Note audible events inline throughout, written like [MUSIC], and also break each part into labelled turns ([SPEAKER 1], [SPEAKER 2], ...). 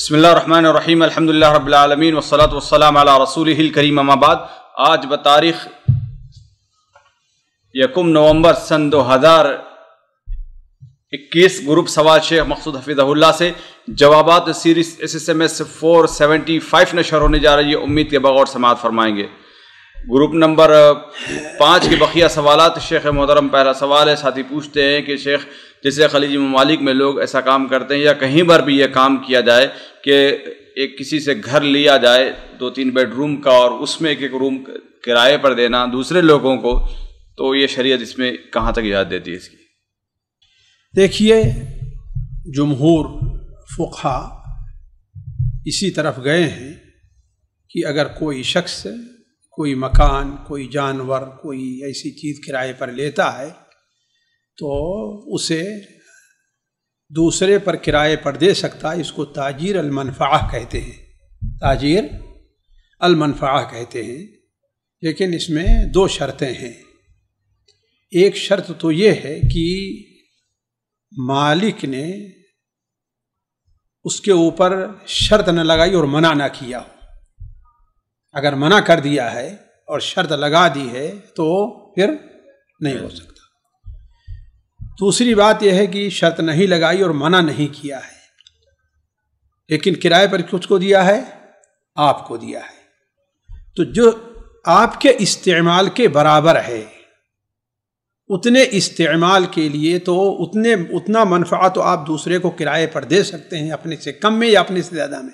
[SPEAKER 1] बसमीम अल्हम्दुलिल्लाह रबालमीन वसलात वसलाम अला रसूल करीम अमाबाद आज बतारीख यकुम नवंबर सन 2021 ग्रुप सवाल शेख मकसूद हफीज़ल्ला से जवाब series S S M S four seventy five नशर होने जा रही है उम्मीद के बगौर समात फरमाएंगे ग्रुप नंबर uh, पाँच के बखिया सवाल शेख मोहतरम पहला सवाल है साथी पूछते हैं कि शेख जैसे खलीजी ममालिक में लोग ऐसा काम करते हैं या कहीं पर भी यह काम किया जाए कि एक किसी से घर लिया जाए दो तीन बेडरूम का और उसमें एक एक रूम किराए पर देना दूसरे लोगों को तो ये शरीयत इसमें कहाँ तक इजाज़त देती है इसकी
[SPEAKER 2] देखिए जमहूर फ़ुखा इसी तरफ गए हैं कि अगर कोई शख्स कोई मकान कोई जानवर कोई ऐसी चीज़ किराए पर लेता है तो उसे दूसरे पर किराए पर दे सकता है इसको ताजीर अलमनफ़ा कहते हैं ताजीर अलमनफ़ा कहते हैं लेकिन इसमें दो शर्तें हैं एक शर्त तो ये है कि मालिक ने उसके ऊपर शर्त न लगाई और मना ना किया हो अगर मना कर दिया है और शर्त लगा दी है तो फिर नहीं हो सकता दूसरी बात यह है कि शर्त नहीं लगाई और मना नहीं किया है लेकिन किराए पर कुछ को दिया है आपको दिया है तो जो आपके इस्तेमाल के बराबर है उतने इस्तेमाल के लिए तो उतने उतना मनफा तो आप दूसरे को किराए पर दे सकते हैं अपने से कम में या अपने से ज़्यादा में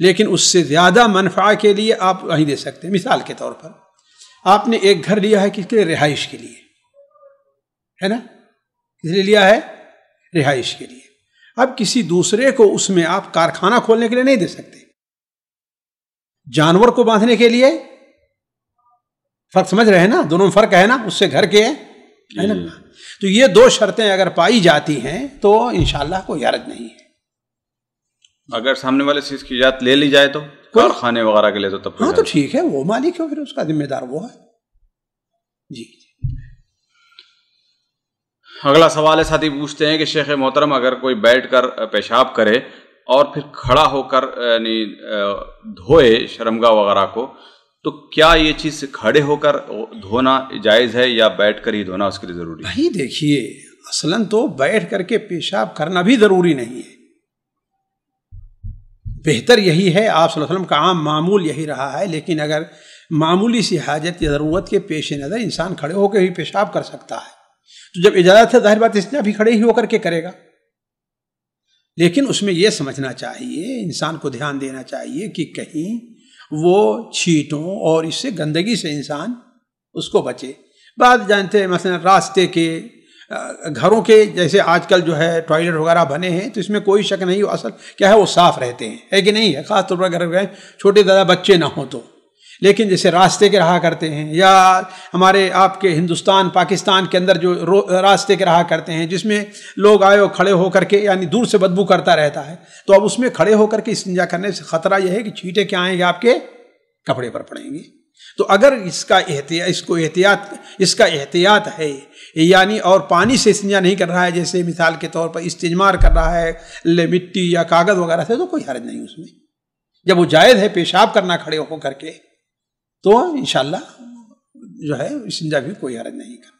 [SPEAKER 2] लेकिन उससे ज़्यादा मनफा के लिए आप नहीं दे सकते मिसाल के तौर पर आपने एक घर लिया है किसके लिए रिहाइश के लिए है ना इसलिए लिया है रिहाइश के लिए अब किसी दूसरे को उसमें आप कारखाना खोलने के लिए नहीं दे सकते जानवर को बांधने के लिए फर्क समझ रहे हैं ना दोनों में फर्क है ना उससे घर के है ना तो ये दो शर्तें अगर पाई जाती हैं तो इनशाला कोई हरज नहीं है
[SPEAKER 1] अगर सामने वाले चीज की इजाजत ले ली जाए तो कारखाने वगैरह के लिए तो तब तो हाँ तो
[SPEAKER 2] ठीक है वो मालिक है फिर उसका जिम्मेदार वो है जी
[SPEAKER 1] अगला सवाल है साथी पूछते हैं कि शेख मोहतरम अगर कोई बैठ कर पेशाब करे और फिर खड़ा होकर यानी धोए शर्मगा वगैरह को तो क्या ये चीज़ खड़े होकर धोना जायज़ है या बैठ कर ही धोना उसके लिए ज़रूरी नहीं
[SPEAKER 2] देखिए असलन तो बैठ करके पेशाब करना भी ज़रूरी नहीं है बेहतर यही है आप वसल्लम का आम मामूल यही रहा है लेकिन अगर मामूली सी हाजत या ज़रूरत के पेश नज़र इंसान खड़े होकर भी पेशाब कर सकता है तो जब इजाजत है जाहिर बात इसने अभी खड़े ही होकर के करेगा लेकिन उसमें यह समझना चाहिए इंसान को ध्यान देना चाहिए कि कहीं वो छीटों और इससे गंदगी से इंसान उसको बचे बाद जानते हैं मसलन रास्ते के घरों के जैसे आजकल जो है टॉयलेट वगैरह बने हैं तो इसमें कोई शक नहीं असल क्या है वो साफ़ रहते हैं है कि नहीं है खासतौर पर अगर छोटे दादा बच्चे ना हो तो लेकिन जैसे रास्ते के रहा करते हैं या हमारे आपके हिंदुस्तान पाकिस्तान के अंदर जो रास्ते के रहा करते हैं जिसमें लोग आए और खड़े होकर के यानी दूर से बदबू करता रहता है तो अब उसमें खड़े होकर के इस्तिंजा करने से खतरा यह है कि छींटे क्या आएंगे आपके कपड़े पर पड़ेंगे तो अगर इसका एहतिया इसको एहतियात इसका एहतियात है यानी और पानी से इस्तिंजा नहीं कर रहा है जैसे मिसाल के तौर पर इस्तेमाल कर रहा है ले मिट्टी या कागज़ वगैरह से तो कोई हर्ज नहीं उसमें जब वो जायज़ है पेशाब करना खड़े होकर के तो इनशाला जो है सिंजा भी कोई हरज नहीं कर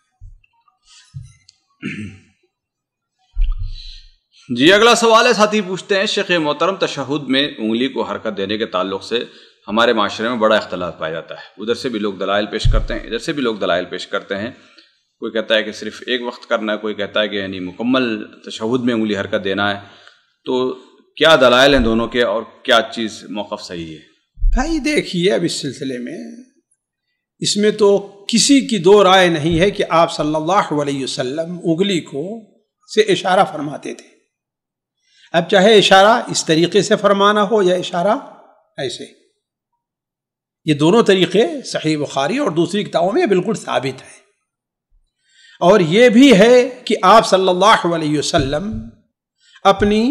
[SPEAKER 1] जी अगला सवाल है साथी पूछते हैं शेख मोहतरम तशहद में उंगली को हरकत देने के ताल्लुक से हमारे माशरे में बड़ा इख्तलाफ पाया जाता है उधर से भी लोग दलाइल पेश करते हैं इधर से भी लोग दलाइल पेश करते हैं कोई कहता है कि सिर्फ एक वक्त करना है कोई कहता है कि यानी मुकम्मल तशहद में उंगली हरकत देना है तो क्या दलाइल हैं दोनों के और क्या चीज़ मौक़ सही है
[SPEAKER 2] भाई देखिए अब इस सिलसिले में इसमें तो किसी की दो राय नहीं है कि आप सल्लल्लाहु अलैहि वसल्लम उगली को से इशारा फरमाते थे अब चाहे इशारा इस तरीके से फरमाना हो या इशारा ऐसे ये दोनों तरीके सही बुखारी और दूसरी किताबों में बिल्कुल साबित है और ये भी है कि आप सल्लल्लाहु अलैहि वसल्लम अपनी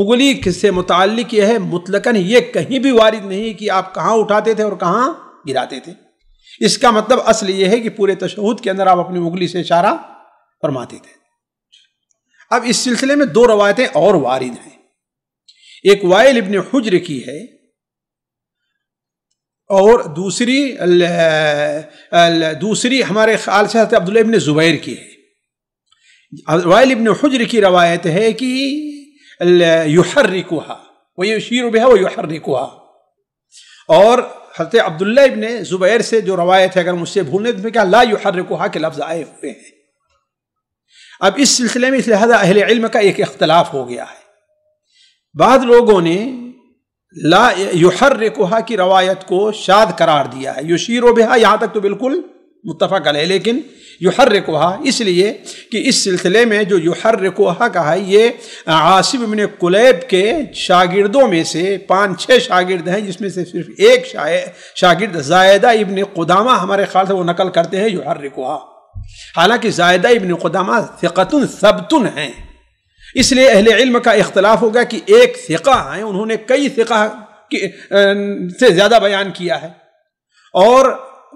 [SPEAKER 2] उगली से मुतल यह है मुतलकन ये कहीं भी वारिद नहीं कि आप कहाँ उठाते थे और कहाँ गिराते थे इसका मतलब असल यह है कि पूरे तशहद के अंदर आप अपनी उंगली से इशारा फरमाते थे अब इस सिलसिले में दो रवायतें और वारिद हैं एक वायल इबन हजर की है और दूसरी ल, ल, दूसरी हमारे ख्याल से अब्दुल्ला इबन ज़ुबैर की है वायल इबन हजर की रवायत है कि युहर्रिकुहा वह यशीर बिहा व युहर्रिकुहा और हजरत अब्दुल्ला इबन ज़ुबैर से जो रवायत है अगर मुझसे भूलने तो क्या ला युहर्रिकुहा के लफ्ज़ आए हुए हैं अब इस सिलसिले में इस लिहाजा अहल इल्म का एक इख्तलाफ हो गया है बाद लोगों ने ला युहर्रिकुहा की रवायत को शाद करार दिया है युशीर बिहा यहाँ तक तो बिल्कुल मुतफ़ा है लेकिन युहर्रकुहा इसलिए कि इस सिलसिले में जो युहर्रकुहा का है ये आसिफ इबन कुलैब के शागिर्दों में से पाँच छः शागिर्द हैं जिसमें से सिर्फ एक शागिर्द जायदा इबन कुदामा हमारे ख्याल से वो नकल करते हैं युहर्रकुहा हालांकि जायदा इबन कुदामा फ़िकतुन सबतुन हैं इसलिए अहल इल्म का इख्तलाफ होगा कि एक फ़िका हैं उन्होंने कई फ़िका से ज़्यादा बयान किया है और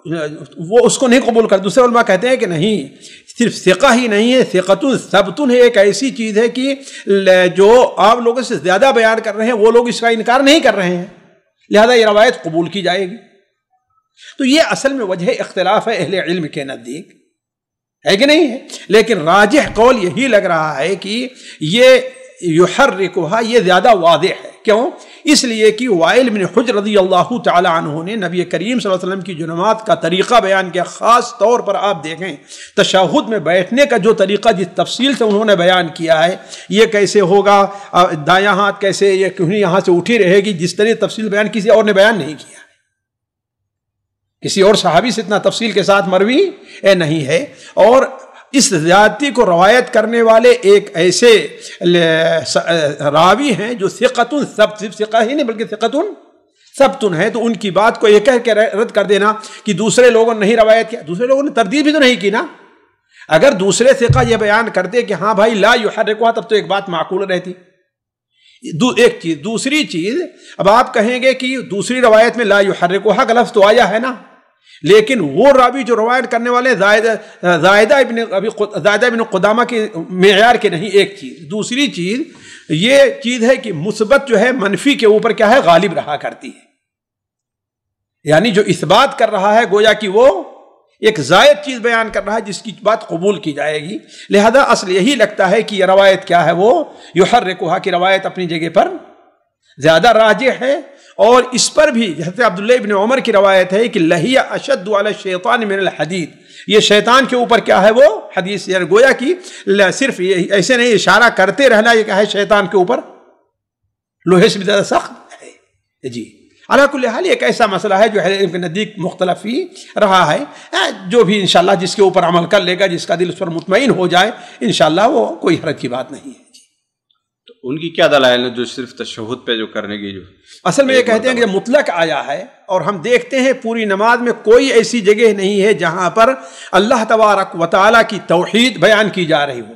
[SPEAKER 2] वो उसको नहीं कबूल कर दूसरे उलमा कहते हैं कि नहीं सिर्फ सिका ही नहीं है सिकतुल सबतुल है एक ऐसी चीज़ है कि जो आप लोगों से ज़्यादा बयान कर रहे हैं वो लोग इसका इनकार नहीं कर रहे हैं लिहाजा ये रवायत कबूल की जाएगी तो ये असल में वजह इख्तलाफ है अहले इल्म के नज़दीक है कि नहीं है लेकिन राज कौल यही लग रहा है कि ये युहर रिकोहा ये ज़्यादा वादे है क्यों इसलिए कि वाइल बिन हज रदी अल्लाह तहों ने नबी करीम वसल्लम की जुनमात का तरीका बयान किया ख़ास तौर पर आप देखें तशाहुद में बैठने का जो तरीका जिस तफसील से उन्होंने बयान किया है ये कैसे होगा दाया हाथ कैसे ये क्यों यहाँ से उठी रहेगी जिस तरह तफसील बयान किसी और ने बयान नहीं किया किसी और सहाबी से इतना तफसील के साथ मरवी नहीं है और इस ज्यादती को रवायत करने वाले एक ऐसे रावी हैं जो सिकतुन सब सिर्फ सिका ही नहीं बल्कि सिकतुन तुन है तो उनकी बात को यह कह के रद्द कर देना कि दूसरे लोगों ने नहीं रवायत किया दूसरे लोगों ने तरदीद भी तो नहीं की ना अगर दूसरे सिका यह बयान करते कि हाँ भाई ला यू हर तब तो एक बात माकूल रहती दू, एक चीज दूसरी चीज अब आप कहेंगे कि दूसरी रवायत में ला यू हर का गलफ़ तो आया है ना लेकिन वो रावी जो रवायत करने वाले जायदा इबन अभी जायदा इबन खुदामा के मैार के नहीं एक चीज़ दूसरी चीज़ ये चीज़ है कि मुस्बत जो है मनफी के ऊपर क्या है गालिब रहा करती है यानी जो इस बात कर रहा है गोया कि वो एक जायद चीज़ बयान कर रहा है जिसकी बात कबूल की जाएगी लिहाजा असल यही लगता है कि यह रवायत क्या है वो हर रेकोहा की रवायत अपनी जगह पर ज़्यादा राज है और इस पर भी जैसे अब्दुल्ला इबन उमर की रवायत है कि लहिया अशद वाला शैतान मेरल हदीद ये शैतान के ऊपर क्या है वो हदीस गोया की सिर्फ ऐसे नहीं इशारा करते रहना ये क्या है शैतान के ऊपर लोहे से भी ज़्यादा सख्त है जी अलाकुल्हाल एक ऐसा मसला है जो है नदीक नज़दीक मुख्तलफ ही रहा है जो भी इन जिसके ऊपर अमल कर लेगा जिसका दिल उस पर मुतमिन हो जाए इन वो कोई हरत की बात नहीं है उनकी क्या दलाइल
[SPEAKER 1] है जो सिर्फ तशहद पे जो करने की जो
[SPEAKER 2] असल में ये कहते हैं कि मुतलक आया है और हम देखते हैं पूरी नमाज में कोई ऐसी जगह नहीं है जहाँ पर अल्लाह तबारक व ताली की तोहद बयान की जा रही हो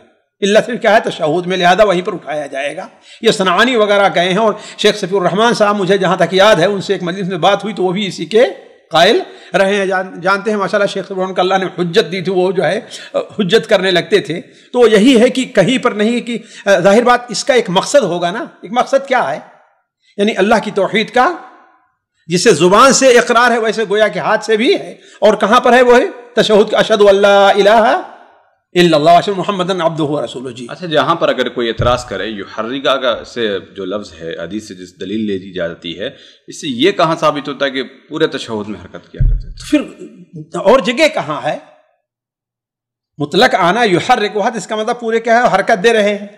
[SPEAKER 2] अल्लाह सिर्फ क्या है तशहद में लिहाजा वहीं पर उठाया जाएगा ये सनानी वगैरह गए हैं और शेख सफ़ी साहब मुझे जहाँ तक याद है उनसे एक मजलिस में बात हुई तो वो भी इसी के कायल रहे हैं जान, जानते हैं माशाल्लाह शेख इब्राहिम का अल्लाह ने हजत दी थी वो जो है हजत करने लगते थे तो यही है कि कहीं पर नहीं कि जाहिर बात इसका एक मकसद होगा ना एक मकसद क्या है यानी अल्लाह की तोहहीद का जिसे ज़ुबान से इकरार है वैसे गोया के हाथ से भी है और कहाँ पर है वो है तशहद अशद अल्लाह अच्छा
[SPEAKER 1] जहाँ पर अगर कोई एतराज़ करे युहर्रिका का से जो लफ्ज़ है अदीस से जिस दलील ले दी जाती है इससे ये कहाँ साबित होता है कि पूरे तशहद में हरकत किया करते
[SPEAKER 2] तो फिर और जगह कहाँ है मुतलक आना युहर्रिकहत इसका मतलब पूरे क्या है हरकत दे रहे हैं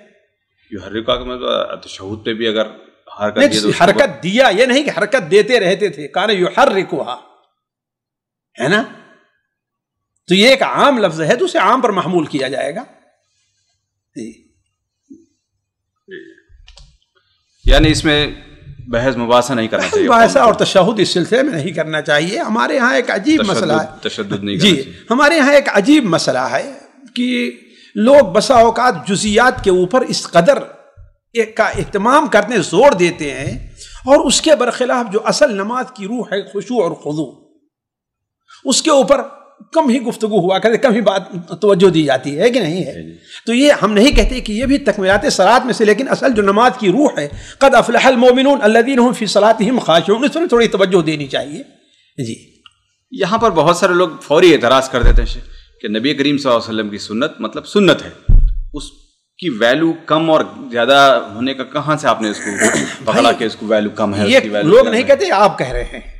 [SPEAKER 1] युहर्रिका का मतलब तशहद पे भी अगर हरकत तो हरकत
[SPEAKER 2] दिया ये नहीं कि हरकत देते रहते थे कान युहर्रिकहा है ना तो ये एक आम लफ्ज है तो उसे आम पर महमूल किया जाएगा
[SPEAKER 1] यानी इसमें बहस मुबासा नहीं करना चाहिए मुबासा और
[SPEAKER 2] तशहद इस सिलसिले में नहीं करना चाहिए हमारे यहाँ एक अजीब मसला है
[SPEAKER 1] तशद नहीं जी
[SPEAKER 2] हमारे यहाँ एक अजीब मसला है कि लोग बसा अवकात जुजियात के ऊपर इस कदर का अहतमाम करने जोर देते हैं और उसके बरखिलाफ जो असल नमाज की रूह है खुशू और खुदू उसके ऊपर कम ही गुफ्तगु हुआ करते कम ही बात तोज्जो दी जाती है कि नहीं है तो ये हम नहीं कहते कि ये भी तकमीलात सलात में से लेकिन असल जो नमाज की रूह है कद अफलहल मोमिन अल्लादीन फ़ी सलात हम हूँ इसमें थोड़ी तवज्जो देनी चाहिए जी यहाँ पर
[SPEAKER 1] बहुत सारे लोग फौरी एतराज़ कर देते हैं कि नबी करीम वसल्लम की सुन्नत मतलब सुन्नत है उसकी वैल्यू कम और ज़्यादा होने का कहाँ से आपने इसको [COUGHS] पकड़ा कि इसको वैल्यू कम है ये लोग नहीं
[SPEAKER 2] कहते आप कह रहे हैं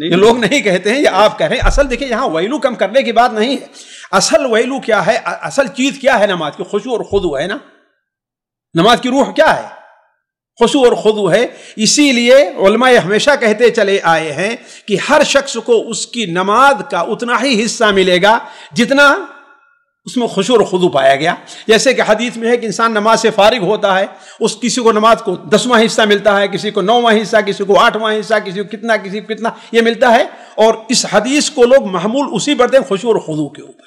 [SPEAKER 2] ये लोग नहीं कहते हैं ये आप कह रहे हैं असल देखिए यहाँ वैलू कम करने की बात नहीं है असल वैलू क्या है असल चीज क्या है नमाज की खुशू और खुदू है ना नमाज की रूह क्या है खुशू और खुदू है इसीलिए उलमा हमेशा कहते चले आए हैं कि हर शख्स को उसकी नमाज का उतना ही हिस्सा मिलेगा जितना उसमें और खुदू पाया गया जैसे कि हदीत में है कि इंसान नमाज से फारिग होता है उस किसी को नमाज को दसवां हिस्सा मिलता है किसी को नौवां हिस्सा किसी को आठवां हिस्सा किसी को कितना किसी को कितना ये मिलता है और इस हदीस को लोग महमूल उसी पर दें खुशर खुदू के ऊपर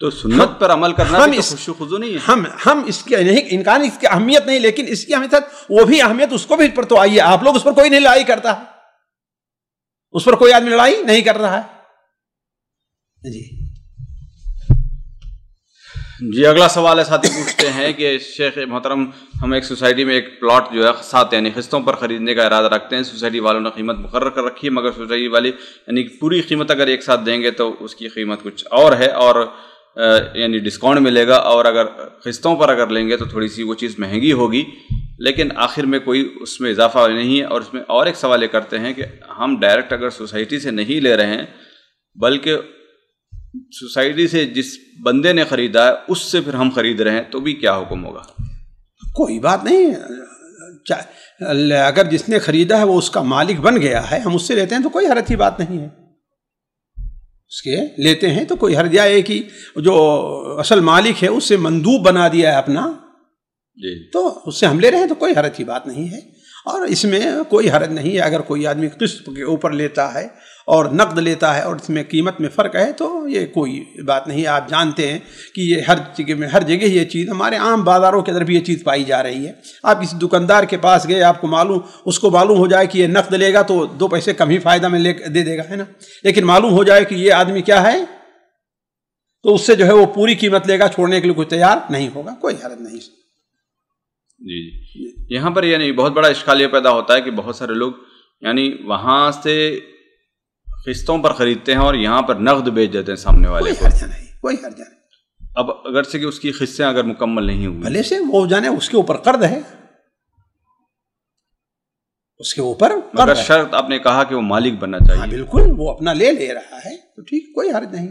[SPEAKER 2] तो सुन्नत पर अमल करना हम तो इस तो खुशू नहीं है हम हम इसकी नहीं इनकान इसकी अहमियत नहीं लेकिन इसकी अहमियत वो भी अहमियत उसको भी पर तो आई है आप लोग उस पर कोई नहीं लड़ाई करता है उस पर कोई आदमी लड़ाई नहीं कर रहा है जी
[SPEAKER 1] जी अगला सवाल है साथी पूछते हैं कि शेख मोहतरम हम एक सोसाइटी में एक प्लॉट जो है साथ यानी किस्तों पर ख़रीदने का इरादा रखते हैं सोसाइटी वालों ने कीमत मुकर कर रखी है मगर सोसाइटी वाली यानी पूरी कीमत अगर एक साथ देंगे तो उसकी कीमत कुछ और है और यानी डिस्काउंट मिलेगा और अगर किस्तों पर अगर लेंगे तो थोड़ी सी वो चीज़ महंगी होगी लेकिन आखिर में कोई उसमें इजाफा नहीं है और उसमें और एक सवाल ये करते हैं कि हम डायरेक्ट अगर सोसाइटी से नहीं ले रहे हैं बल्कि सोसाइटी से जिस बंदे ने खरीदा है उससे फिर हम खरीद रहे हैं तो भी क्या हुक्म होगा
[SPEAKER 2] कोई बात नहीं अगर जिसने खरीदा है वो उसका मालिक बन गया है हम उससे लेते हैं तो कोई हरत की बात नहीं है उसके लेते हैं तो कोई हर जाए कि जो असल मालिक है उससे मंदूब बना दिया है अपना जी तो उससे हम ले रहे हैं तो कोई हरत की बात नहीं है और इसमें कोई हरज नहीं है अगर कोई आदमी किस्त के ऊपर लेता है और नकद लेता है और इसमें कीमत में फ़र्क है तो ये कोई बात नहीं आप जानते हैं कि ये हर जगह में हर जगह ये चीज़ हमारे आम बाज़ारों के अंदर भी ये चीज़ पाई जा रही है आप किसी दुकानदार के पास गए आपको मालूम उसको मालूम हो जाए कि ये नकद लेगा तो दो पैसे कम ही फ़ायदा में ले दे देगा है ना लेकिन मालूम हो जाए कि ये आदमी क्या है तो उससे जो है वो पूरी कीमत लेगा छोड़ने के लिए कोई तैयार नहीं होगा कोई हरत नहीं
[SPEAKER 1] जी जी यहाँ पर यानी बहुत बड़ा इश्काल ये पैदा होता है कि बहुत सारे लोग यानी वहाँ से किस्तों पर खरीदते हैं और यहाँ पर नकद बेच देते हैं सामने वाले कोई हर्जा नहीं कोई हर्जा नहीं अब अगर से कि उसकी किस्से अगर मुकम्मल नहीं हुई भले
[SPEAKER 2] से वो जाने उसके ऊपर कर्ज है उसके ऊपर
[SPEAKER 1] मगर शर्त आपने कहा कि वो मालिक बनना
[SPEAKER 2] चाहिए हाँ, बिल्कुल वो अपना ले ले रहा है तो ठीक कोई हर्ज नहीं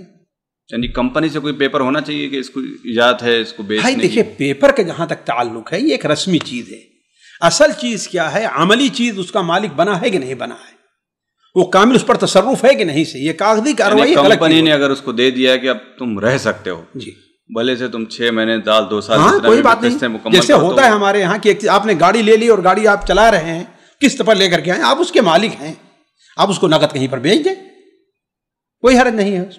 [SPEAKER 1] यानी कंपनी से कोई पेपर
[SPEAKER 2] होना चाहिए कि इसको इजाजत है इसको बेचने देखिए पेपर के जहां तक ताल्लुक है ये एक रस्मी चीज़ है असल चीज़ क्या है अमली चीज़ उसका मालिक बना है कि नहीं बना है वो कामिल उस पर तसरुफ है कि नहीं से ये कागजी कार्रवाई कंपनी
[SPEAKER 1] ने अगर उसको दे दिया कि अब तुम रह सकते हो जी भले से तुम छह महीने दाल दो साल हाँ, कोई बात नहीं जैसे होता तो है
[SPEAKER 2] हमारे यहाँ कि आपने गाड़ी ले ली और गाड़ी आप चला रहे हैं किस्त पर लेकर के आए आप उसके मालिक हैं आप उसको नकद कहीं पर भेज दें कोई हरज नहीं है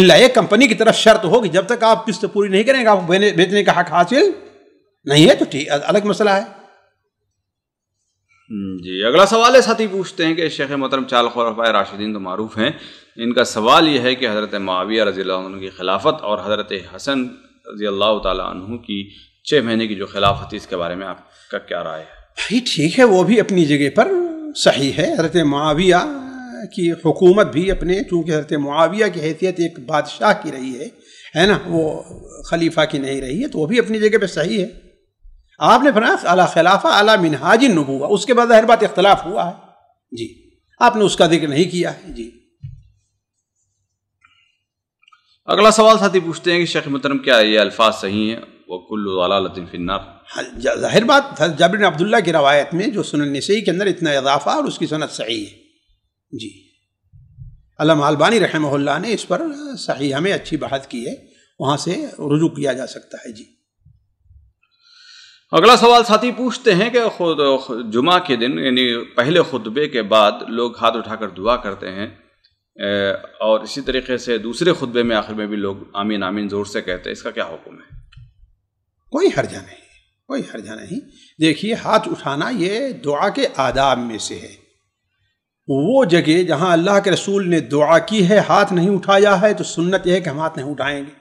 [SPEAKER 2] इल्ला एक कंपनी की तरफ शर्त हो कि जब तक आप किस्त पूरी नहीं करेंगे आप बेचने का हक हासिल नहीं है तो ठीक अलग मसला है
[SPEAKER 1] हम्म, जी अगला सवाल है साथी पूछते हैं कि शेख मोहतरम चाल खलफा राशिदीन तो मरूफ हैं इनका सवाल यह है कि हज़रत माविया रज़ी की खिलाफत और हज़रत हसन रज़ी अल्लाह तहु की छः महीने की जो खिलाफत इसके
[SPEAKER 2] बारे में आपका क्या राय है भाई ठीक है वो भी अपनी जगह पर सही है हज़रत माविया की हुकूमत भी अपने चूँकि हज़रत माविया की हैसियत एक बादशाह की रही है है ना वो खलीफा की नहीं रही है तो वो भी अपनी जगह पर सही है आपने फरमाया अला खिलाफा अला मिनहाज नबूआ उसके बाद हर बात इख्तलाफ हुआ है जी आपने उसका जिक्र नहीं किया है जी अगला
[SPEAKER 1] सवाल साथी पूछते हैं कि शेख मुतरम क्या ये अल्फाज सही हैं वकुल्लतिन
[SPEAKER 2] जाहिर बात जाबिर अब्दुल्ला की रवायत में जो सुनन नसई के अंदर इतना इजाफा और उसकी सनत सही है जी अलाम अलबानी रहमल्ला ने इस पर सही हमें अच्छी बात की है वहाँ से रुजू किया जा सकता है जी अगला
[SPEAKER 1] सवाल साथी पूछते हैं कि खुद जुमा के दिन यानी पहले खुतबे के बाद लोग हाथ उठाकर दुआ करते हैं और इसी तरीके से दूसरे खुतबे में आखिर में भी लोग आमीन आमीन ज़ोर से कहते हैं इसका क्या हुक्म है
[SPEAKER 2] कोई हर्जा नहीं कोई हर्जा नहीं देखिए हाथ उठाना ये दुआ के आदाब में से है वो जगह जहाँ अल्लाह के रसूल ने दुआ की है हाथ नहीं उठाया है तो सुन्नत यह है कि हम हाथ नहीं उठाएंगे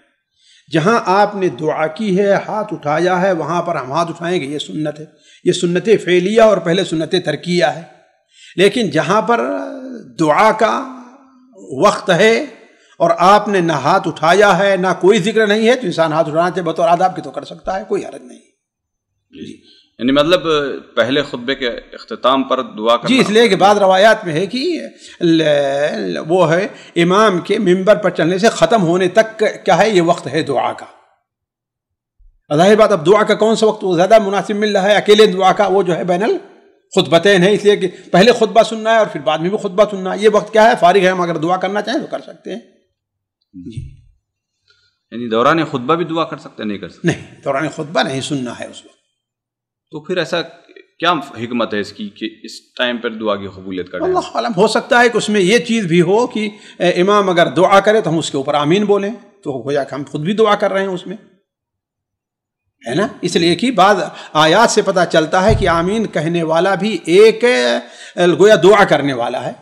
[SPEAKER 2] जहाँ आपने दुआ की है हाथ उठाया है वहाँ पर हम हाथ उठाएंगे ये सुन्नत है ये सुन्नत फ़ैलिया और पहले सुन्नत तरकिया है लेकिन जहाँ पर दुआ का वक्त है और आपने ना हाथ उठाया है ना कोई जिक्र नहीं है तो इंसान हाथ उठाना चाहिए बतौर आदाब की तो कर सकता है कोई हरज नहीं जी
[SPEAKER 1] यानी मतलब पहले खुतबे के अख्ताम पर दुआ करना जी इसलिए कि
[SPEAKER 2] बाद रवायात में है कि वो है इमाम के मंबर पर चलने से ख़त्म होने तक क्या है ये वक्त है दुआ का जाहिर बात अब दुआ का कौन सा वक्त ज़्यादा मुनासिब मिल रहा है अकेले दुआ का वो जो है बैनल खुतबतें है इसलिए कि पहले खुतबा सुनना है और फिर बाद में भी खुतबा सुनना है ये वक्त क्या है फारिग है हम अगर दुआ करना चाहें तो कर सकते हैं
[SPEAKER 1] जी यानी दौरान खुतबा भी दुआ कर सकते नहीं कर सकते नहीं
[SPEAKER 2] दौरान खुतबा नहीं सुनना है उस वक्त
[SPEAKER 1] तो फिर ऐसा क्या हमत है इसकी कि इस टाइम पर दुआ की कबूलियत कर अल्लाह
[SPEAKER 2] हो सकता है कि उसमें यह चीज़ भी हो कि इमाम अगर दुआ करे तो हम उसके ऊपर आमीन बोलें तो हो जाए हम खुद भी दुआ कर रहे हैं उसमें है ना इसलिए कि बाद आयात से पता चलता है कि आमीन कहने वाला भी एक गोया दुआ करने वाला है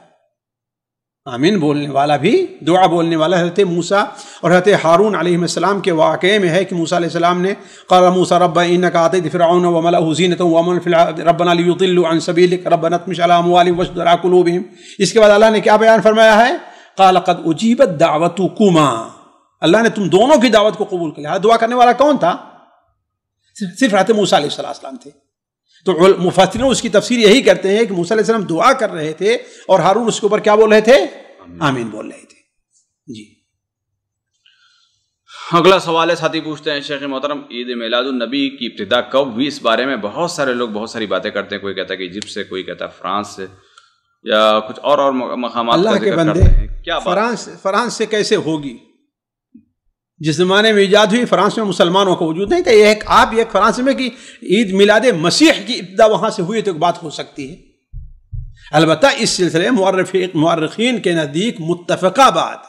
[SPEAKER 2] आमीन बोलने वाला भी दुआ बोलने वाला हजरत मूसा और हजरत हारून आलम के वाक़े में है कि मूसा सलाम ने कर मूसा रब इन कातिद फ़िरौन वमल हुसैन तो वमन रबन अलीतिल्न इसके बाद अल्लाह ने क्या बयान फरमाया है कद उजीबत दावत कुमा अल्लाह ने तुम दोनों की दावत को कबूल किया दुआ करने वाला कौन था सिर्फ रहते मूसा सलाम थे तो मुफसरों उसकी तफसीर यही करते हैं कि मूसा मूसम दुआ कर रहे थे और हारून उसके ऊपर क्या बोल रहे थे आमीन बोल रहे थे जी
[SPEAKER 1] अगला सवाल है साथी पूछते हैं शेख मोहतरम ईद मिलादुलनबी की इब्तदा कब हुई इस बारे में बहुत सारे लोग बहुत सारी बातें करते हैं कोई कहता है कि इजिप्ट से कोई कहता है फ्रांस से या कुछ और और
[SPEAKER 2] मकाम अल्लाह के बंदे क्या फ्रांस फ्रांस से कैसे होगी जिस ज़माने में ईजाद हुई फ्रांस में मुसलमानों का वजूद नहीं था एक आप एक फ्रांस में कि ईद मिलाद मसीह की इब्दा वहाँ से हुई तो एक बात हो सकती है अलबत् इस सिलसिले मर्रफीन के नज़दीक मुतफ़ा बात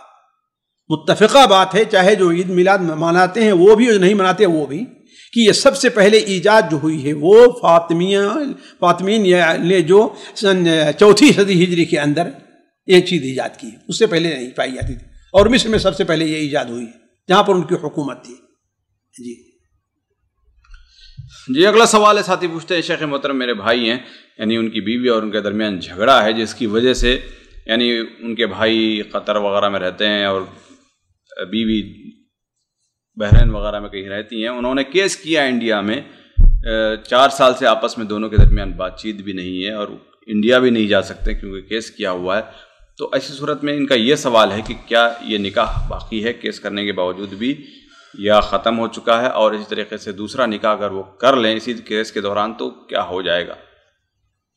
[SPEAKER 2] मुतफ़ा बात है चाहे जो ईद मिलाद मनाते हैं वो भी और नहीं मनाते वो भी कि यह सबसे पहले ईजाद जो हुई है वो फातमिया फातमीन ने जो चौथी सदी हिजरी के अंदर ये चीज़ ईजाद की है उससे पहले नहीं पाई जाती थी और मिस्र में सबसे पहले ये ईजाद हुई है जहां पर उनकी हुकूमत थी जी जी अगला सवाल है
[SPEAKER 1] साथी पूछते हैं शेख मोहतरम मेरे भाई हैं यानी उनकी बीवी और उनके दरमियान झगड़ा है जिसकी वजह से यानी उनके भाई कतर वगैरह में रहते हैं और बीवी बहरीन वगैरह में कहीं रहती हैं उन्होंने केस किया इंडिया में चार साल से आपस में दोनों के दरमियान बातचीत भी नहीं है और इंडिया भी नहीं जा सकते क्योंकि केस किया हुआ है तो ऐसी सूरत में इनका ये सवाल है कि क्या ये निकाह बाकी है केस करने के बावजूद भी या ख़त्म हो चुका है और इसी तरीके से दूसरा निकाह अगर वो कर लें इसी केस के दौरान तो क्या हो जाएगा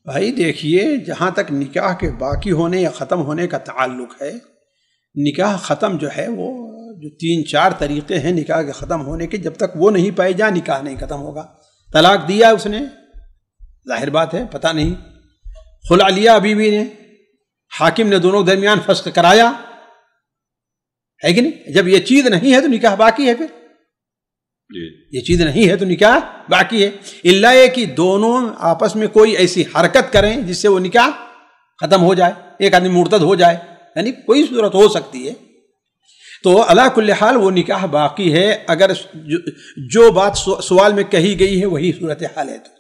[SPEAKER 2] भाई देखिए जहाँ तक निकाह के बाकी होने या ख़त्म होने का ताल्लुक है निकाह ख़त्म जो है वो जो तीन चार तरीक़े हैं निकाह के ख़त्म होने के जब तक वो नहीं पाए जा निकाह नहीं ख़त्म होगा तलाक दिया उसने जाहिर बात है पता नहीं खुला लिया अभी भी ने हाकिम ने दोनों दरमियान फस्क कराया है कि नहीं जब ये चीज नहीं है तो निकाह बाकी है फिर ये चीज नहीं है तो निकाह बाकी है इल्ला ये कि दोनों आपस में कोई ऐसी हरकत करें जिससे वो निकाह खत्म हो जाए एक आदमी मुर्तद हो जाए यानी कोई सूरत हो सकती है तो अला हाल वो निकाह बाकी है अगर जो, जो बात सवाल में कही गई है वही सूरत हाल है तो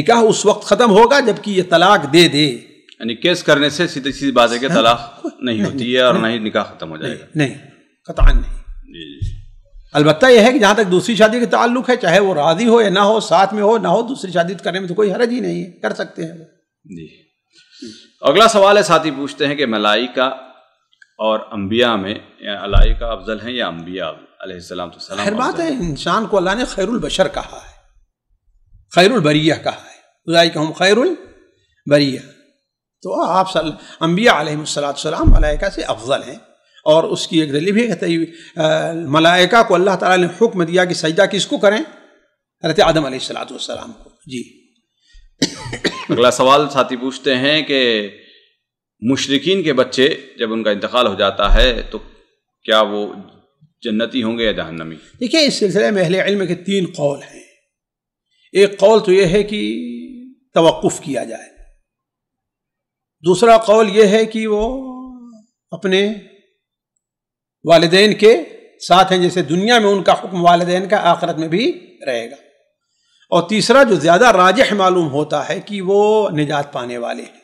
[SPEAKER 2] निकाह उस वक्त खत्म होगा जबकि ये तलाक दे दे
[SPEAKER 1] यानी केस करने से सीधी सीधी बात है कि तलाक नहीं होती है और ना ही निकाह खत्म हो जाएगा
[SPEAKER 2] नहीं कतान नहीं अलबत्त यह है कि जहाँ तक दूसरी शादी का ताल्लुक है चाहे वो राजी हो या ना हो साथ में हो ना हो दूसरी शादी तो करने में तो कोई हरज ही नहीं है कर सकते हैं
[SPEAKER 1] जी अगला सवाल है साथी पूछते हैं कि मलाइका और अम्बिया में अलाइका अफजल हैं या अम्बिया अलैहिस्सलाम तो खैर बात है
[SPEAKER 2] इंसान को अल्लाह ने खैरुल बशर कहा है खैरुल बरिया कहा है उलाइका हम खैरुल बरिया तो आप अम्बिया आलम मलाइका से अफजल हैं और उसकी एक दलील भी कहते हैं मलाइका को अल्लाह ताला ने हुक्म दिया कि सजदा किसको करें हरत आदम सलाम को
[SPEAKER 1] जी अगला सवाल साथी पूछते हैं कि मुशरकिन के बच्चे जब उनका इंतकाल हो जाता है तो क्या वो जन्नती होंगे या जहन्नमी
[SPEAKER 2] देखिए इस सिलसिले में अहले इल्म के तीन कौल हैं एक कौल तो यह है कि तवक़ किया जाए दूसरा कौल यह है कि वो अपने वालदेन के साथ हैं जैसे दुनिया में उनका हुक्म वालदेन का आखरत में भी रहेगा और तीसरा जो ज़्यादा राजह मालूम होता है कि वो निजात पाने वाले हैं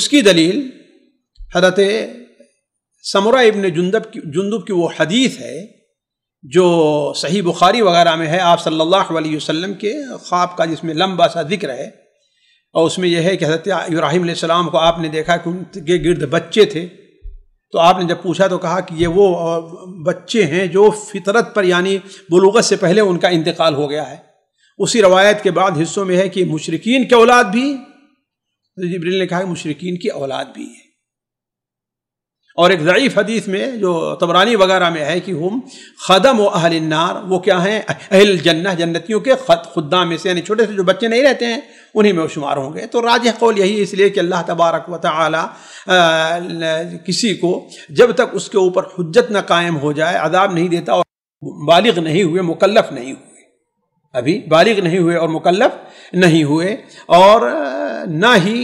[SPEAKER 2] उसकी दलील हजरत समरा इबन जुंदब की जुंदब की वो हदीस है जो सही बुखारी वगैरह में है आप सल्लल्लाहु अलैहि वसल्लम के ख्वाब का जिसमें लंबा सा जिक्र है और उसमें यह है कि हजरत इब्राहिम सलाम को आपने देखा कि उनके गिरद बच्चे थे तो आपने जब पूछा तो कहा कि ये वो बच्चे हैं जो फितरत पर यानी बलूगत से पहले उनका इंतकाल हो गया है उसी रवायत के बाद हिस्सों में है कि मुशरकिन तो की औलाद भी तो ने कहा कि मुशरकिन की औलाद भी है और एक ज़यीफ़ हदीस में जो तबरानी वगैरह में है कि हम ख़दम व अहलिनार वो क्या हैं अहल जन्ना जन्नतियों के ख़त खुदा में से यानी छोटे से जो बच्चे नहीं रहते हैं उन्हीं में शुमार होंगे तो राज कौल यही इसलिए कि अल्लाह तबारक व किसी को जब तक उसके ऊपर हजत न कायम हो जाए अदाब नहीं देता और बालिग नहीं हुए मुकलफ़ नहीं हुए अभी बालिग नहीं हुए और मुकलफ़ नहीं हुए और ना ही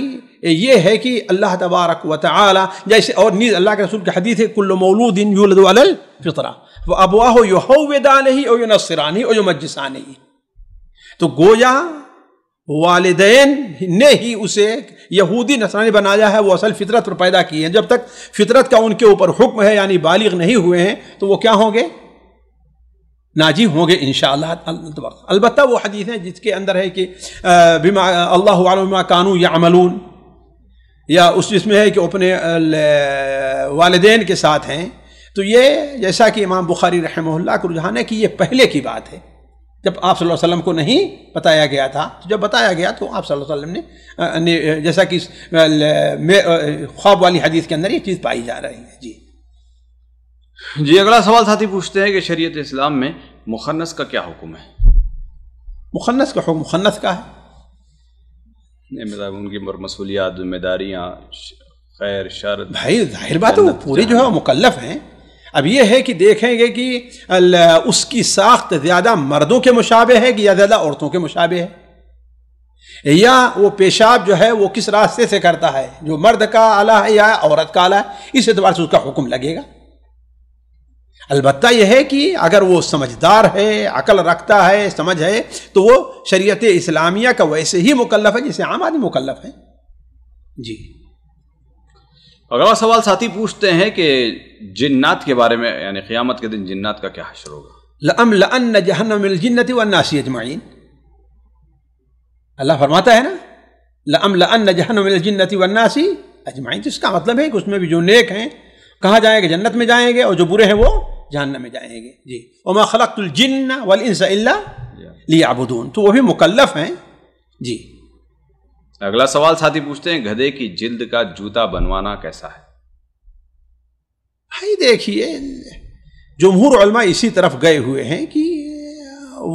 [SPEAKER 2] ये है कि अल्लाह तबारक व ताली जैसे और नीज़ अल्लाह के रसूल के हदीस है कुल्ल मौलूदिन यूलदल फितरा वह अबवाह यो होदान ही और यो तो गोया वालदेन ने ही उसे यहूदी नसरानी बनाया है वो असल फितरत पर पैदा किए हैं जब तक फितरत का उनके ऊपर हुक्म है यानी बालिग नहीं हुए हैं तो वो क्या होंगे नाजी होंगे इन अलबत् वो हदीस हैं जिसके अंदर है कि बिमा अल्लाह बिमा कानू या अमलून या उस जिसमें है कि अपने वालदेन के साथ हैं तो ये जैसा कि इमाम बुखारी रहमल्ला का रुझान है कि ये पहले की बात है जब आप सल्लल्लाहु अलैहि वसल्लम को नहीं बताया गया था तो जब बताया गया तो आप सल्लल्लाहु अलैहि वसल्लम ने जैसा कि ख्वाब वाली हदीस के अंदर ये चीज़ पाई जा रही है जी
[SPEAKER 1] जी अगला सवाल साथी पूछते हैं कि शरीय इस्लाम में मुखन्नस का क्या हुक्म है
[SPEAKER 2] मुखन्नस का हुक्म मुखन्नस का है
[SPEAKER 1] मतलब उनकी मसूलियात
[SPEAKER 2] जिम्मेदारियाँ खैर शर भाई जाहिर बात है वो पूरे जो है मुकलफ हैं अब ये है कि देखेंगे कि उसकी साख्त ज़्यादा मर्दों के मुशाबे है कि या ज़्यादा औरतों के मुशाबे है या वो पेशाब जो है वो किस रास्ते से करता है जो मर्द का आला है या औरत का आला है इस एतबार से उसका हुक्म लगेगा अलबत् यह है कि अगर वो समझदार है अकल रखता है समझ है तो वो शरीयत इस्लामिया का वैसे ही मुकलफ है जैसे आम आदमी मुकलफ है
[SPEAKER 1] जी अगला सवाल साथी पूछते हैं कि जिन्नात के बारे में यानी क़यामत के दिन जिन्नात का क्या हशर
[SPEAKER 2] होगा लम लन जहनमिल वन्नासी अजमाइन अल्लाह फरमाता है ना लम लन जहनमिल जिन्नत वन्नासी अजमाइन तो इसका मतलब है कि उसमें भी जो नेक हैं कहाँ जाएंगे जन्नत में जाएंगे और जो बुरे हैं वो जहन्नम में जाएंगे जी ओमा खलकतुलजिन वल इंसा लियाबुदून तो वो भी मुकल्लफ हैं
[SPEAKER 1] जी अगला सवाल साथी पूछते हैं गधे की जिल्द का जूता बनवाना कैसा है
[SPEAKER 2] भाई देखिए जमहूर उलमा इसी तरफ गए हुए हैं कि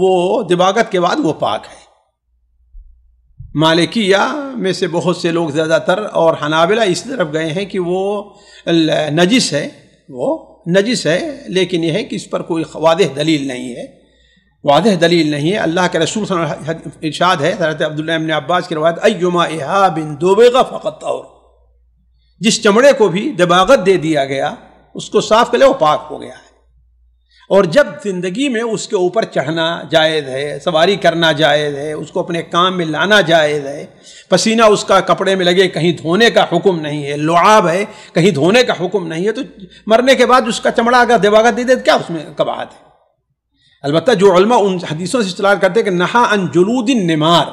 [SPEAKER 2] वो दिबागत के बाद वो पाक है मालिकिया में से बहुत से लोग ज़्यादातर और हनाबिला इसी तरफ गए हैं कि वो नजिस है वो नजिस है लेकिन यह है कि इस पर कोई वाद दलील नहीं है वाद दलील नहीं है अल्लाह के रसूल इर्शाद है हजरत अब्दुल्ला अब्बास की रवायत अयुमा एहा बिन दोबेगा फ़कत और जिस चमड़े को भी दबागत दे दिया गया उसको साफ कर ले वो पाक हो गया है और जब ज़िंदगी में उसके ऊपर चढ़ना जायज़ है सवारी करना जायज़ है उसको अपने काम में लाना जायज़ है पसीना उसका कपड़े में लगे कहीं धोने का हुक्म नहीं है लुआब है कहीं धोने का हुक्म नहीं है तो मरने के बाद उसका चमड़ा अगर दिवागत दे दे तो क्या उसमें कबाहत है अलबत्त जो उलमा उन हदीसों से इस्तेमाल करते कि नहा अन जुलूदिन निमार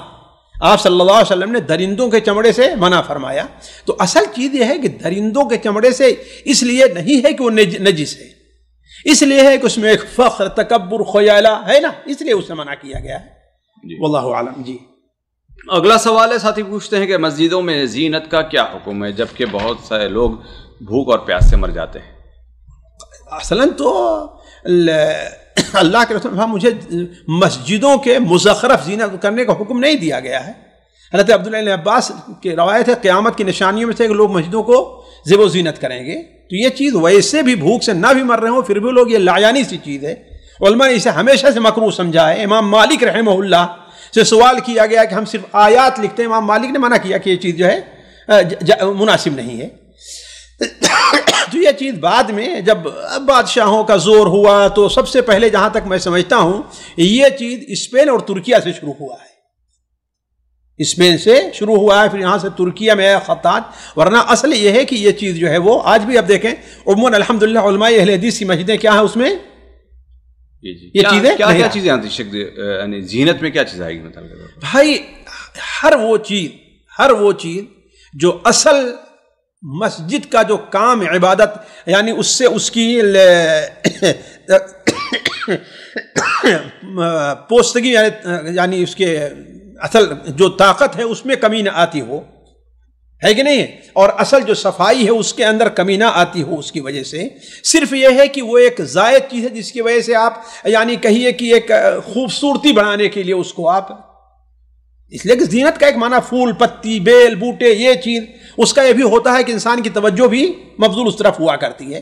[SPEAKER 2] आप सल्लल्लाहु अलैहि वसल्लम ने दरिंदों के चमड़े से मना फरमाया तो असल चीज़ यह है कि दरिंदों के चमड़े से इसलिए नहीं है कि वो नजिस है इसलिए है कि उसमें एक फख्र तकबर खयाला है ना इसलिए उसे मना किया गया है वह आलम जी
[SPEAKER 1] अगला सवाल है साथी पूछते हैं कि मस्जिदों में जीनत का क्या हुक्म है जबकि बहुत सारे लोग भूख और प्यास से मर जाते हैं
[SPEAKER 2] असलन तो अल्लाह के रसूल मुझे मस्जिदों के मुजखरफ जीनत करने का हुक्म नहीं दिया गया है हजरत अब्दुल्ल अब्बास के रवायत है क़्यामत की निशानियों में से लोग मस्जिदों को ज़िबो जीनत करेंगे तो ये चीज़ वैसे भी भूख से ना भी मर रहे हो फिर भी लोग ये लायानी सी चीज़ है इसे हमेशा से मकरू समझा है इमाम मालिक रहमल्ला से सवाल किया गया कि हम सिर्फ आयात लिखते हैं इमाम मालिक ने मना किया कि ये चीज़ जो है मुनासिब नहीं है [COUGHS] तो यह चीज़ बाद में जब बादशाहों का जोर हुआ तो सबसे पहले जहाँ तक मैं समझता हूँ ये चीज़ स्पेन और तुर्किया से शुरू हुआ है स्पेन से शुरू हुआ है फिर यहाँ से तुर्किया में है ख़तात वरना असल ये है कि ये चीज़ जो है वो आज भी आप देखें उमून अलहमदिल्लामा हदीस की मस्जिदें क्या है उसमें
[SPEAKER 1] ये चीज़ें क्या क्या चीज़ें आती है जीनत में क्या चीज़ आएगी
[SPEAKER 2] मतलब भाई हर वो चीज़ हर वो चीज़ जो असल मस्जिद का जो काम इबादत यानी उससे उसकी [COUGHS] पोस्तगी यानी उसके असल जो ताकत है उसमें कमी ना आती हो है कि नहीं है और असल जो सफाई है उसके अंदर कमी ना आती हो उसकी वजह से सिर्फ यह है कि वो एक जायद चीज़ है जिसकी वजह से आप यानी कहिए कि एक खूबसूरती बढ़ाने के लिए उसको आप इसलिए कि जीनत का एक माना फूल पत्ती बेल बूटे ये चीज़ उसका यह भी होता है कि इंसान की तवज्जो भी मफजूल उस तरफ हुआ करती है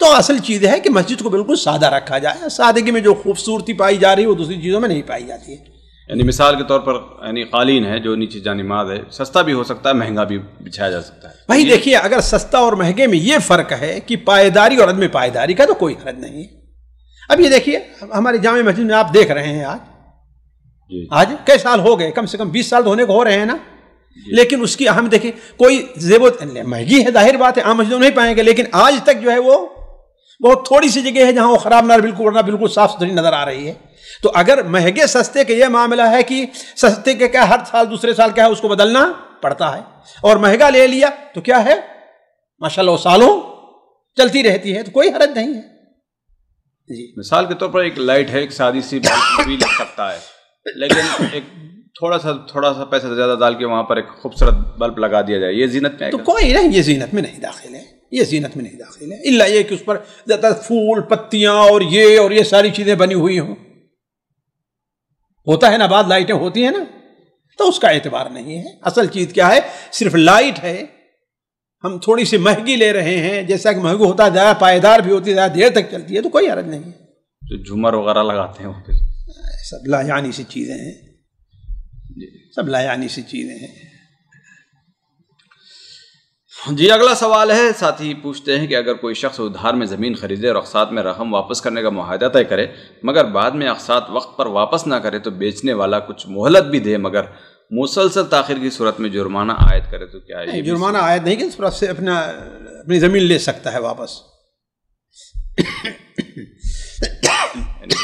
[SPEAKER 2] तो असल चीज़ है कि मस्जिद को बिल्कुल सादा रखा जाए सादगी में जो खूबसूरती पाई जा रही है वो दूसरी चीज़ों में नहीं पाई जाती है
[SPEAKER 1] यानी मिसाल के तौर पर यानी कालीन है जो नीचे जानिमाज है सस्ता भी हो सकता है महंगा भी बिछाया जा सकता
[SPEAKER 2] है भाई देखिए अगर सस्ता और महंगे में ये फ़र्क है कि पायेदारी और अदम पायदारी का तो कोई हरज नहीं है अब ये देखिए हमारे जाम मस्जिद में आप देख रहे हैं आज आज कई साल हो गए कम से कम बीस साल तो होने को हो रहे हैं ना लेकिन उसकी हम देखिए कोई जेबो महंगी है जाहिर बात है आम मस्जिदों नहीं पाएंगे लेकिन आज तक जो है वो बहुत थोड़ी सी जगह है जहाँ वो खराब ना बिल्कुल ना बिल्कुल साफ सुथरी नज़र आ रही है तो अगर महंगे सस्ते का यह मामला है कि सस्ते के क्या हर साल दूसरे साल क्या है उसको बदलना पड़ता है और महंगा ले लिया तो क्या है माशाल्लाह सालों चलती रहती है तो कोई हरज नहीं है
[SPEAKER 1] जी मिसाल के तौर पर एक लाइट है एक सादी सी भी लग सकता है लेकिन एक थोड़ा सा थोड़ा सा पैसा ज़्यादा डाल के वहां पर एक खूबसूरत बल्ब लगा दिया जाए ये जीनत में तो कोई नहीं ये जीनत
[SPEAKER 2] में नहीं दाखिल है ये जीनत में नहीं दाखिल है इल्ला ये कि उस पर ज़्यादा फूल पत्तियां और ये और ये सारी चीज़ें बनी हुई हों होता है ना बाद लाइटें होती हैं ना तो उसका एतबार नहीं है असल चीज क्या है सिर्फ लाइट है हम थोड़ी सी महंगी ले रहे हैं जैसा कि महंगा होता है ज़्यादा पायदार भी होती है ज़्यादा देर तक चलती है तो कोई हरज नहीं है
[SPEAKER 1] तो झूमर वगैरह लगाते हैं
[SPEAKER 2] सब लायानी सी चीज़ें हैं सब लायानी सी चीज़ें हैं
[SPEAKER 1] जी अगला सवाल है साथ ही पूछते हैं कि अगर कोई शख्स उधार में ज़मीन खरीदे और अकसात में रकम वापस करने का माहदा तय करे मगर बाद में अकसात वक्त पर वापस ना करे तो बेचने वाला कुछ मोहलत भी दे मगर मुसलसल ताखिर की सूरत में जुर्माना आयद करे तो क्या है जुर्माना
[SPEAKER 2] आयद नहीं कि इस से अपना अपनी ज़मीन ले सकता है वापस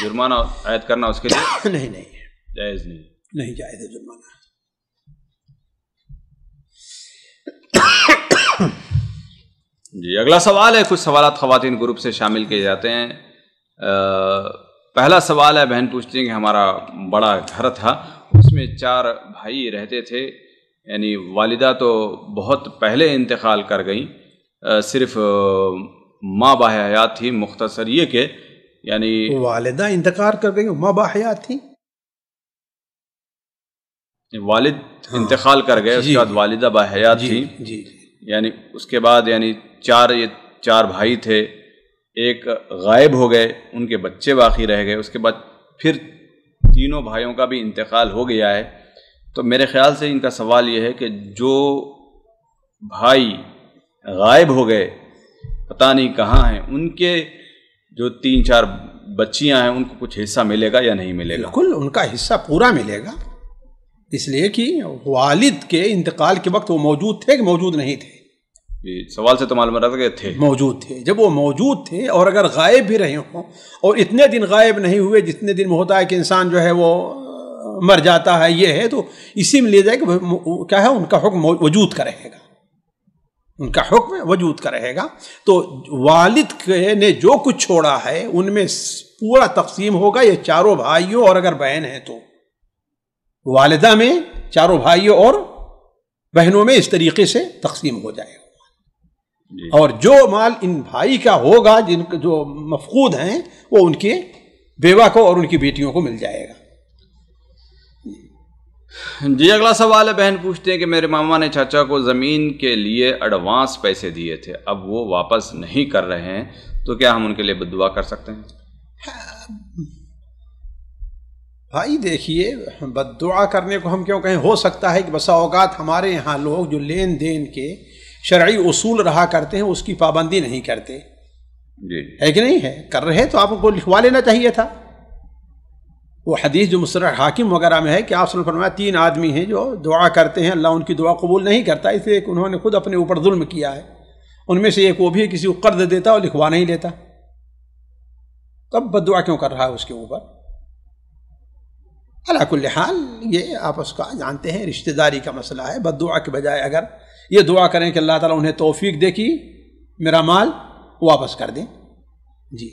[SPEAKER 1] जुर्माना आयद करना उसके लिए [COUGHS] नहीं नहीं जायज़ नहीं
[SPEAKER 2] नहीं जायज़ है जुर्माना
[SPEAKER 1] जी अगला सवाल है कुछ सवाल खुवान ग्रुप से शामिल किए जाते हैं आ, पहला सवाल है बहन पूछती हैं कि हमारा बड़ा घर था उसमें चार भाई रहते थे यानी वालिदा तो बहुत पहले इंतकाल कर गई सिर्फ माँ बाहयात थी मुख्तसर ये के यानी
[SPEAKER 2] वालिदा इंतकाल कर गई माँ बाहयात थी
[SPEAKER 1] वालिद हाँ, इंतकाल कर गए उसके बाद वालिदा बाहयात थी जी, जी, यानी उसके बाद यानी चार ये चार भाई थे एक गायब हो गए उनके बच्चे बाकी रह गए उसके बाद फिर तीनों भाइयों का भी इंतकाल हो गया है तो मेरे ख्याल से इनका सवाल ये है कि जो भाई गायब हो गए पता नहीं कहाँ हैं उनके जो तीन चार बच्चियाँ हैं उनको कुछ हिस्सा मिलेगा या नहीं मिलेगा बिल्कुल
[SPEAKER 2] उनका हिस्सा पूरा मिलेगा इसलिए कि वालिद के इंतकाल के वक्त वो मौजूद थे कि मौजूद नहीं थे
[SPEAKER 1] सवाल से तो मालूम रहा था कि थे मौजूद
[SPEAKER 2] थे जब वो मौजूद थे और अगर गायब भी रहे हों और इतने दिन गायब नहीं हुए जितने दिन होता है कि इंसान जो है वो मर जाता है ये है तो इसी में ले जाए कि क्या है उनका हुक्म वजूद का रहेगा उनका हुक्म वजूद का रहेगा तो वालिद ने जो कुछ छोड़ा है उनमें पूरा तकसीम होगा ये चारों भाइयों और अगर बहन है तो वालदा में चारों भाइयों और बहनों में इस तरीके से तकसीम हो जाएगा और जो माल इन भाई का होगा जिन जो मफकूद हैं वो उनके बेवा को और उनकी बेटियों को मिल जाएगा
[SPEAKER 1] जी अगला सवाल है बहन पूछते हैं कि मेरे मामा ने चाचा को ज़मीन के लिए एडवांस पैसे दिए थे अब वो वापस नहीं कर रहे हैं तो क्या हम उनके लिए बदुआ कर सकते हैं
[SPEAKER 2] भाई देखिए बदुआ करने को हम क्यों कहें हो सकता है कि बसा औकात हमारे यहाँ लोग जो लेन देन के शर्य उसूल रहा करते हैं उसकी पाबंदी नहीं करते है कि नहीं है कर रहे तो आप उनको लिखवा लेना चाहिए था वो हदीस जो मुसर हाकिम वगैरह में है कि आप फरमाया तीन आदमी हैं जो दुआ करते हैं अल्लाह उनकी दुआ कबूल नहीं करता इसलिए उन्होंने खुद अपने ऊपर जुल्म किया है उनमें से एक वो भी किसी को कर्ज देता और लिखवा नहीं लेता तब बद दुआ क्यों कर रहा है उसके ऊपर अलाकुल्ल हाल ये आप उसका जानते हैं रिश्तेदारी का मसला है बद दुआ के बजाय अगर ये दुआ करें कि अल्लाह ताला उन्हें तोफीक दे कि मेरा माल वापस कर दें जी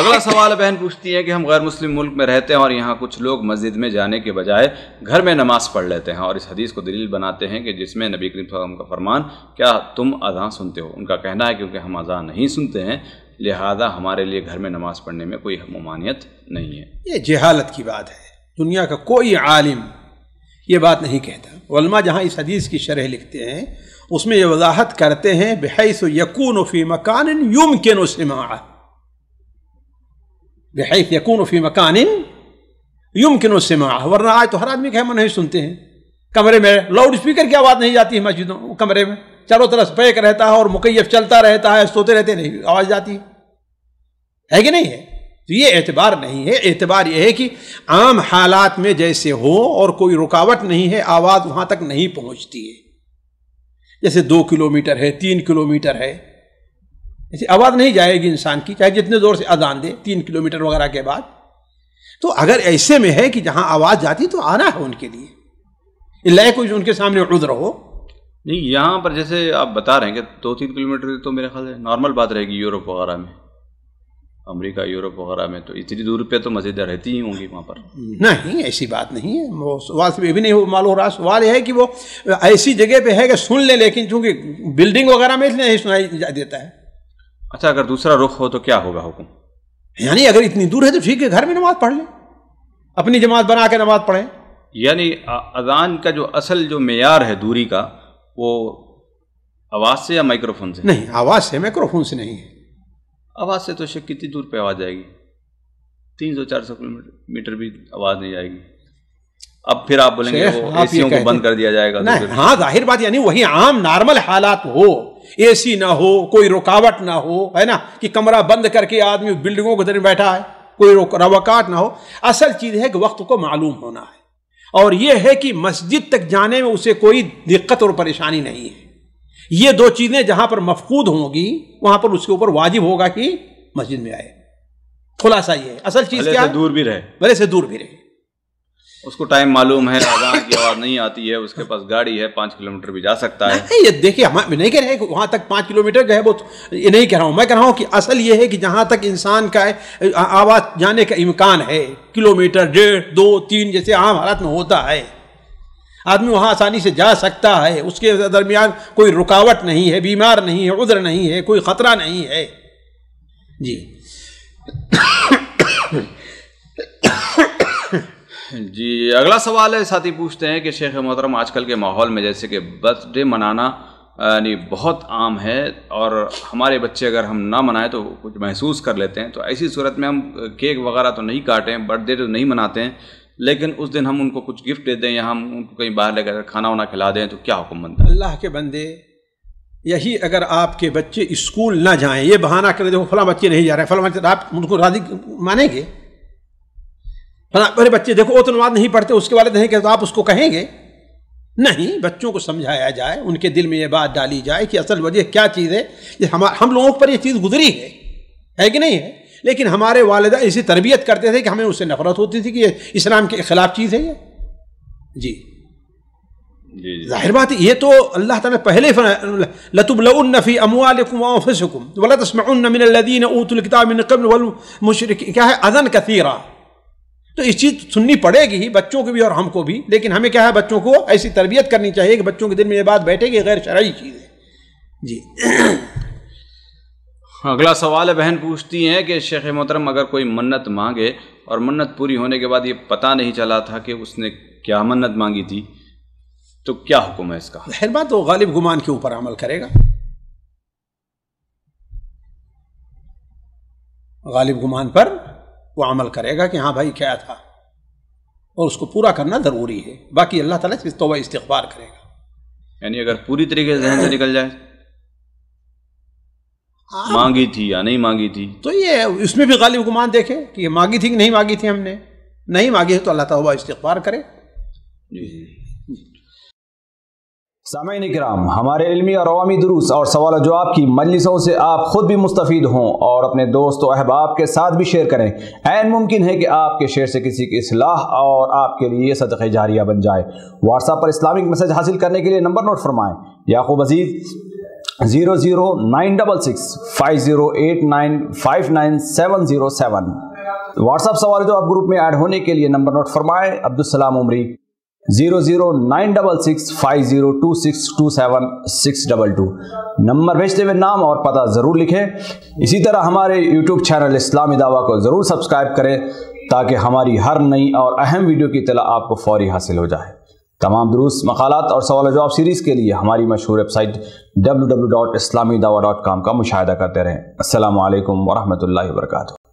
[SPEAKER 2] अगला सवाल बहन पूछती है कि हम गैर मुस्लिम मुल्क में
[SPEAKER 1] रहते हैं और यहाँ कुछ लोग मस्जिद में जाने के बजाय घर में नमाज पढ़ लेते हैं और इस हदीस को दलील बनाते हैं कि जिसमें नबी करीम का फरमान क्या तुम अज़ान सुनते हो उनका कहना है क्योंकि हम अज़ान नहीं सुनते हैं लिहाजा हमारे लिए घर में नमाज पढ़ने में कोई ममानियत
[SPEAKER 2] नहीं है ये जहालत की बात है दुनिया का कोई आलिम ये बात नहीं कहता वलमा जहाँ इस हदीस की शरह लिखते हैं उसमें ये वजाहत करते हैं बेहस यकून फ़ी मकान युम के नसमा बेहस यकून फ़ी मकान युम के नसमा वरना आज तो हर आदमी कहे मन नहीं सुनते हैं कमरे में लाउड स्पीकर की आवाज़ नहीं जाती है मस्जिदों कमरे में चारों तरफ पैक रहता है और मुकैफ चलता रहता है सोते रहते नहीं आवाज़ जाती है कि नहीं है तो ये एतबार नहीं है एतबार यह है कि आम हालात में जैसे हो और कोई रुकावट नहीं है आवाज़ वहाँ तक नहीं पहुँचती है जैसे दो किलोमीटर है तीन किलोमीटर है ऐसी आवाज़ नहीं जाएगी इंसान की चाहे जितने ज़ोर से अजान दे तीन किलोमीटर वगैरह के बाद तो अगर ऐसे में है कि जहाँ आवाज़ जाती तो आना है उनके लिए लय कुछ उनके सामने उद्र हो
[SPEAKER 1] नहीं यहाँ पर जैसे आप बता रहे हैं कि दो तीन किलोमीटर तो मेरे ख्याल से नॉर्मल बात रहेगी यूरोप वगैरह में अमेरिका यूरोप वगैरह में तो इतनी दूर पे तो मज़ेदार रहती ही होंगी वहाँ पर
[SPEAKER 2] नहीं ऐसी बात नहीं है वो सवाल से भी नहीं मालूम रहा सवाल यह है कि वो ऐसी जगह पे है कि सुन ले लेकिन चूंकि बिल्डिंग वगैरह में इसलिए नहीं सुनाई देता है
[SPEAKER 1] अच्छा अगर दूसरा रुख हो तो क्या होगा हुक्म
[SPEAKER 2] यानी अगर इतनी दूर है तो ठीक है घर में नमाज पढ़ लें अपनी जमात बना के नमाज पढ़ें
[SPEAKER 1] यानी अजान का जो असल जो मैार है दूरी का वो आवाज़ से या माइक्रोफोन से नहीं
[SPEAKER 2] आवाज़ से माइक्रोफोन से नहीं है
[SPEAKER 1] आवाज़ से तो शक कितनी दूर पे आवाज़ आएगी तीन सौ चार सौ किलोमीटर मीटर भी आवाज़ नहीं आएगी अब फिर आप बोलेंगे वो को बंद कर दिया जाएगा तो हाँ
[SPEAKER 2] जाहिर बात यानी वही आम नॉर्मल हालात हो एसी ना हो कोई रुकावट ना हो है ना कि कमरा बंद करके आदमी बिल्डिंगों के जरिए बैठा है कोई रुकावट ना हो असल चीज़ है कि वक्त को मालूम होना है और यह है कि मस्जिद तक जाने में उसे कोई दिक्कत और परेशानी नहीं है ये दो चीज़ें जहाँ पर मफकूद होंगी वहाँ पर उसके ऊपर वाजिब होगा कि मस्जिद में आए खुलासा ये असल चीज़ क्या दूर भी रहे भले से दूर भी रहे
[SPEAKER 1] उसको टाइम मालूम है की आवाज़ नहीं आती है उसके पास गाड़ी है पाँच किलोमीटर भी जा सकता है
[SPEAKER 2] ये देखिए हम नहीं कह रहे वहां तक पांच किलोमीटर जो है वो ये नहीं कह रहा हूँ मैं कह रहा हूँ कि असल ये है कि जहां तक इंसान का आवाज़ जाने का इम्कान है किलोमीटर डेढ़ दो तीन जैसे आम हालात में होता है आदमी वहाँ आसानी से जा सकता है उसके दरमियान कोई रुकावट नहीं है बीमार नहीं है उधर नहीं है कोई ख़तरा नहीं है जी
[SPEAKER 1] जी अगला सवाल है साथी पूछते हैं कि शेख मोहतरम आजकल के माहौल में जैसे कि बर्थडे मनाना यानी बहुत आम है और हमारे बच्चे अगर हम ना मनाएं तो कुछ महसूस कर लेते हैं तो ऐसी सूरत में हम केक वगैरह तो नहीं काटें बर्थडे तो नहीं मनाते हैं लेकिन उस दिन हम उनको कुछ गिफ्ट दे दें या हम उनको कहीं बाहर लेकर खाना वाना खिला दें तो क्या हुक्म बनता
[SPEAKER 2] है अल्लाह के बंदे यही अगर आपके बच्चे स्कूल ना जाएं ये बहाना करें देखो फला बच्चे नहीं जा रहे फला बच्चे आप उनको राजी मानेंगे फला अरे बच्चे देखो वो तो नमाज नहीं पढ़ते उसके वाले नहीं कहते तो आप उसको कहेंगे नहीं बच्चों को समझाया जाए उनके दिल में ये बात डाली जाए कि असल वजह क्या चीज़ है ये हम लोगों पर यह चीज़ गुजरी है है कि नहीं है लेकिन हमारे वालदा इसी तरबियत करते थे कि हमें उससे नफरत होती थी कि ये इस्लाम के खिलाफ चीज़ है ये जी जाहिर बात ये तो अल्लाह ताला पहले लतुबलफ़ी अमवालकुम वला ऊतुल क्या है अजन कतीरा तो इस चीज़ सुननी पड़ेगी ही बच्चों को भी और हमको भी लेकिन हमें क्या है बच्चों को ऐसी तरबियत करनी चाहिए कि बच्चों के दिल में ये बात बैठेगी गैर शराई चीज़ है जी
[SPEAKER 1] अगला सवाल है बहन पूछती हैं कि शेख मोहतरम अगर कोई मन्नत मांगे और मन्नत पूरी होने के बाद ये पता नहीं चला था कि उसने क्या मन्नत मांगी थी तो क्या हुक्म है इसका
[SPEAKER 2] हर बात वो गालिब गुमान के ऊपर अमल करेगा गालिब गुमान पर वो अमल करेगा कि हाँ भाई क्या था और उसको पूरा करना ज़रूरी है बाकी अल्लाह ताला तो तोबा इस्तबार करेगा
[SPEAKER 1] यानी अगर पूरी तरीके से जहन से निकल जाए हाँ। मांगी थी या नहीं मांगी थी
[SPEAKER 2] तो ये इसमें भी गालिब गुमान देखे कि ये मांगी थी कि नहीं मांगी थी हमने नहीं मांगी है तो अल्लाह तौबा इस्तबार करे
[SPEAKER 1] सामिन कराम हमारे इलमी और अवामी दुरुस और सवाल जवाब की मजलिसों से आप ख़ुद भी मुस्तफ़ीद हों और अपने दोस्त अहबाब के साथ भी शेयर करें ऐन मुमकिन है कि आपके शेयर से किसी की असलाह और आपके लिए सदक़ जारिया बन जाए व्हाट्सएप पर इस्लामिक मैसेज हासिल करने के लिए नंबर नोट फरमाएँ Yaqoob Aziz zero zero nine double six five zero eight nine five nine seven zero seven WhatsApp सवाल जो आप ग्रुप में ऐड होने के लिए नंबर नोट फरमाएं Abdulsalam Umri zero zero nine double six five zero two six two seven six double two number भेजते हुए नाम और पता ज़रूर लिखें इसी तरह हमारे यूट्यूब चैनल इस्लामी दावा को ज़रूर सब्सक्राइब करें ताकि हमारी हर नई और अहम वीडियो की तला आपको फौरी हासिल हो जाए तमाम दुरुस्त मकालत और सवाल जवाब सीरीज़ के लिए हमारी मशहूर website W W dot islami dawa dot com का मुशाह करते रहें असल वरहमल वर्का